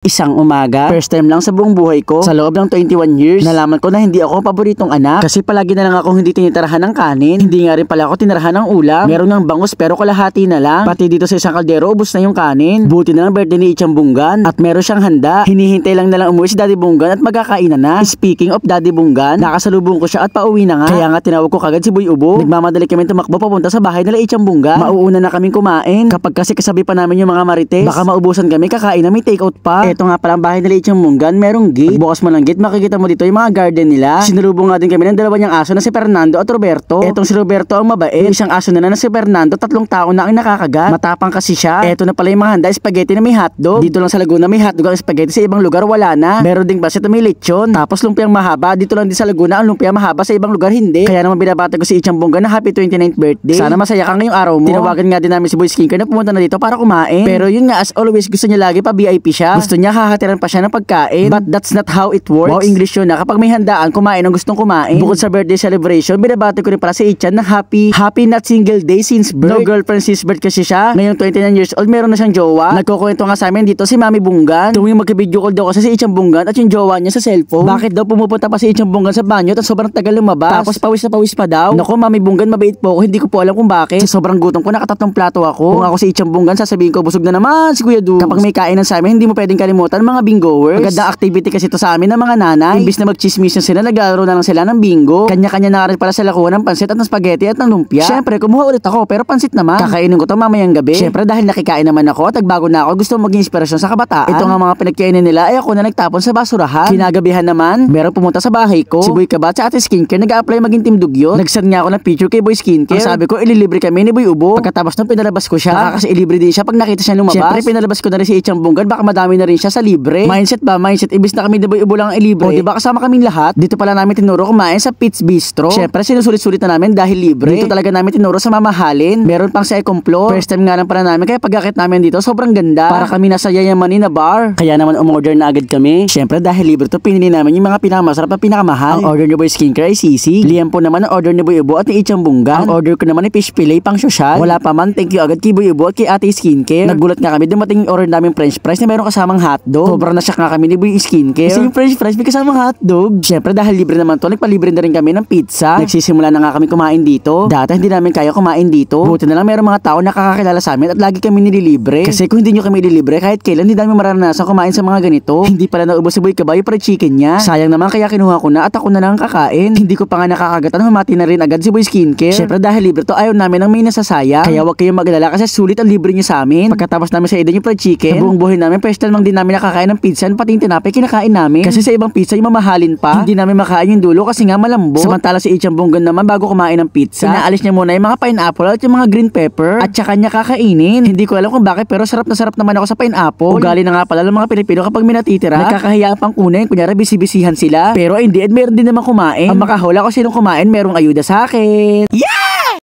Isang umaga, first time lang sa buong buhay ko, sa loob ng 21 years, nalaman ko na hindi ako paboritong anak kasi palagi na lang akong hindi tinitirahan ng kanin, hindi nga rin pala ako tinirahan ng ulam, meron ng bangus pero kalahati na lang, pati dito sa isang kaldero ubos na yung kanin, buti na lang birthday ni Ichang Bunggan at meron siyang handa, hinihintay lang na lang umuwi si Daddy Bunggan at magkakain na. Speaking of Daddy Bunggan, nakasalubong ko siya at pauwi na nga, kaya nga tinawag ko kagad si Boy Ubo, nagmamadali kami tumakbo papunta sa bahay nila Ichang Bunggan, mauuna na kaming kumain, kapag kasi kasabi pa namin yung mga marites, baka maubusan kami kakain na may out pa. Ito nga pala ang bahay nila Ichang Munggan. Merong gate. Bukas mo lang gate, makikita mo dito yung mga garden nila. Sinulubong nga din kami ng dalawa niyang aso na si Fernando at Roberto. Etong si Roberto ang mabait. Yung isang aso na na, si Fernando, tatlong tao na ang nakakagat. Matapang kasi siya. Eto na pala yung mga handa, spaghetti na may hotdog. Dito lang sa Laguna may hotdog ang spaghetti. Sa ibang lugar wala na. Meron ding basit na may lechon. Tapos lumpiang mahaba. Dito lang din sa Laguna ang lumpia mahaba. Sa ibang lugar hindi. Kaya naman binabati ko si Ichang Bongga na happy 29th birthday. Sana masaya ka ngayong araw mo. Tinawagan nga din namin si Boy Skinker na pumunta na dito para kumain. Pero yun nga as always gusto niya lagi pa VIP siya. Gusto niya, hahatiran pa siya ng pagkain. But that's not how it works. Wow, English yun na. Ah. Kapag may handaan, kumain ang gustong kumain. Bukod sa birthday celebration, binabati ko rin para si Ichan na happy, happy not single day since birth. No girlfriend since birth kasi siya. Ngayong 29 years old, meron na siyang jowa. Nagkukwento nga sa amin dito si Mami Bunggan. Tuwing magka-video call daw kasi si Ichan Bunggan at yung jowa niya sa cellphone. Bakit daw pumupunta pa si Ichan Bunggan sa banyo at sobrang tagal lumabas. Tapos pawis na pawis pa daw. Nako, Mami Bunggan, mabait po ako. Hindi ko po alam kung bakit. Sa sobrang gutom ko, nakatatlong plato ako. Kung ako si Ichan Bunggan, sasabihin ko, busog na naman si Kuya Du. Kapag may kainan sa amin, hindi mo pwedeng nakakalimutan mga bingoers. Magandang activity kasi to sa amin ng mga nanay. Imbis na magchismis na sila, naglaro na lang sila ng bingo. Kanya-kanya na rin pala sila kuha ng pansit at ng spaghetti at ng lumpia. Siyempre, kumuha ulit ako pero pansit naman. Kakainin ko to mamayang gabi. Siyempre, dahil nakikain naman ako, tagbago na ako, gusto maging inspirasyon sa kabataan. Ito nga mga pinagkainan nila ay ako na nagtapon sa basurahan. Kinagabihan naman, meron pumunta sa bahay ko. Si Boy Kabat sa ate skincare, nag-apply maging team dugyot. Nagsan nga ako ng picture kay Boy Skincare. Ang sabi ko, ililibre kami ni Boy Ubo. Pagkatapos nung pinalabas ko siya, nakakasilibre din siya pag nakita siya lumabas. Siyempre, pinalabas ko na rin si Ichang Bunggan, baka madami na rin siya sa libre. Mindset ba? Mindset. Ibis na kami diba yung lang ilibre. O diba kasama kami lahat? Dito pala namin tinuro kumain sa Pitts Bistro. Syempre sinusulit-sulit na namin dahil libre. Dito talaga namin tinuro sa mamahalin. Meron pang sa si First time nga lang pala namin kaya pagkakit namin dito sobrang ganda. Para kami nasa yayamanin na bar. Kaya naman umorder na agad kami. Syempre dahil libre to pinili namin yung mga pinakamasarap at pinakamahal. Ang order ni Boy Skincare ay sisi. Liam po naman ang order ni Boy Ubo at ni Ichang Bunga. Ang order ko naman ay fish fillet pang social. Wala pa man. Thank you agad kay Boy Ubo at kay Ate Skincare. Nagulat nga kami dumating yung order namin french fries na mayroong kasamang hotdog. Sobrang nasyak nga kami ni Boy Skincare. Kasi yung french fries may kasama hotdog. Siyempre dahil libre naman to, nagpalibre na rin kami ng pizza. Nagsisimula na nga kami kumain dito. Dati hindi namin kaya kumain dito. Buti na lang mayroong mga tao nakakakilala sa amin at lagi kami nililibre. Kasi kung hindi nyo kami nililibre, kahit kailan hindi namin mararanasan kumain sa mga ganito. Hindi pala naubos si Boy Kabayo para chicken niya. Sayang naman kaya kinuha ko na at ako na lang kakain. Hindi ko pa nga nakakagatan, humati na rin agad si Boy Skincare. Siyempre dahil libre to, ayaw namin ang may nasasayang. Kaya wag kayong magalala kasi sulit ang libre niyo sa amin. Pagkatapos namin sa edad yung fried chicken, buong buhay namin, pwestal mang din namin nakakain ng pizza, pati yung tinapay, kinakain namin. Kasi sa ibang pizza, yung mamahalin pa, hindi namin makain yung dulo kasi nga malambot. Samantala si Ichang Bonggan naman, bago kumain ng pizza, inaalis niya muna yung mga pineapple at yung mga green pepper at saka niya kakainin. Hindi ko alam kung bakit, pero sarap na sarap naman ako sa pineapple. Ugali na nga pala ng mga Pilipino kapag may natitira, nagkakahiya pang kunin, kunyari bisibisihan sila. Pero in the end, meron din naman kumain. Ang makahola ko sinong kumain, merong ayuda sa akin. Yeah!